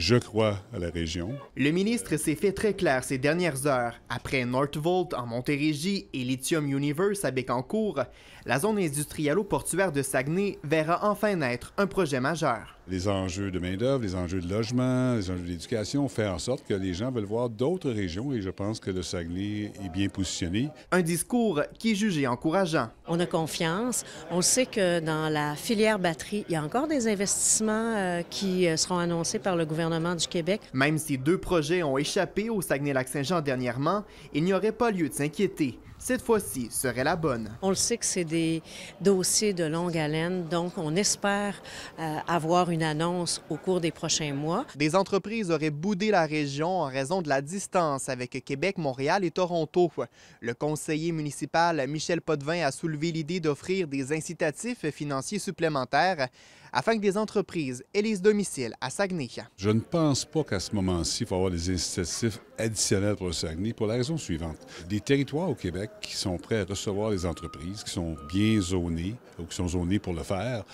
Je crois à la région. Le ministre s'est fait très clair ces dernières heures. Après Northvolt en Montérégie et Lithium Universe à Bécancour, la zone industrialo-portuaire de Saguenay verra enfin naître un projet majeur. Les enjeux de main-d'œuvre, les enjeux de logement, les enjeux d'éducation font en sorte que les gens veulent voir d'autres régions et je pense que le Saguenay est bien positionné. Un discours qui est jugé encourageant. On a confiance. On sait que dans la filière batterie, il y a encore des investissements euh, qui euh, seront annoncés par le gouvernement du Québec. Même si deux projets ont échappé au Saguenay-Lac-Saint-Jean dernièrement, il n'y aurait pas lieu de s'inquiéter cette fois-ci serait la bonne. On le sait que c'est des dossiers de longue haleine, donc on espère euh, avoir une annonce au cours des prochains mois. Des entreprises auraient boudé la région en raison de la distance avec Québec, Montréal et Toronto. Le conseiller municipal Michel Potvin a soulevé l'idée d'offrir des incitatifs financiers supplémentaires afin que des entreprises élisent domicile à Saguenay. Je ne pense pas qu'à ce moment-ci, il faut avoir des incitatifs additionnels pour Saguenay pour la raison suivante. Des territoires au Québec qui sont prêts à recevoir les entreprises, qui sont bien zonées ou qui sont zonées pour le faire.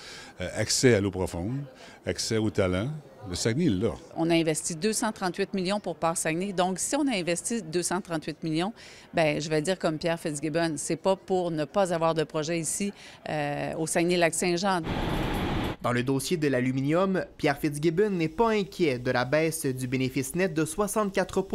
Euh, accès à l'eau profonde, accès aux talents. Le Saguenay là. On a investi 238 millions pour Port Saguenay. Donc, si on a investi 238 millions, ben je vais dire comme Pierre Fitzgibbon, c'est pas pour ne pas avoir de projet ici euh, au Saguenay-Lac-Saint-Jean. Dans le dossier de l'aluminium, Pierre Fitzgibbon n'est pas inquiet de la baisse du bénéfice net de 64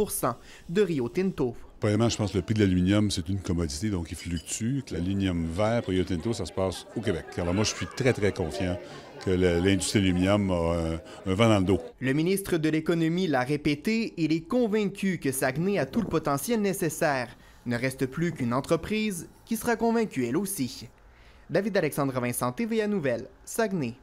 de Rio Tinto. Premièrement, je pense que le prix de l'aluminium, c'est une commodité, donc il fluctue. L'aluminium vert pour Yotinto, ça se passe au Québec. Alors moi, je suis très, très confiant que l'industrie de l'aluminium a euh, un, vent dans le dos. Le ministre de l'Économie l'a répété, il est convaincu que Saguenay a tout le potentiel nécessaire. Ne reste plus qu'une entreprise qui sera convaincue elle aussi. David Alexandre Vincent, TVA Nouvelle, Saguenay.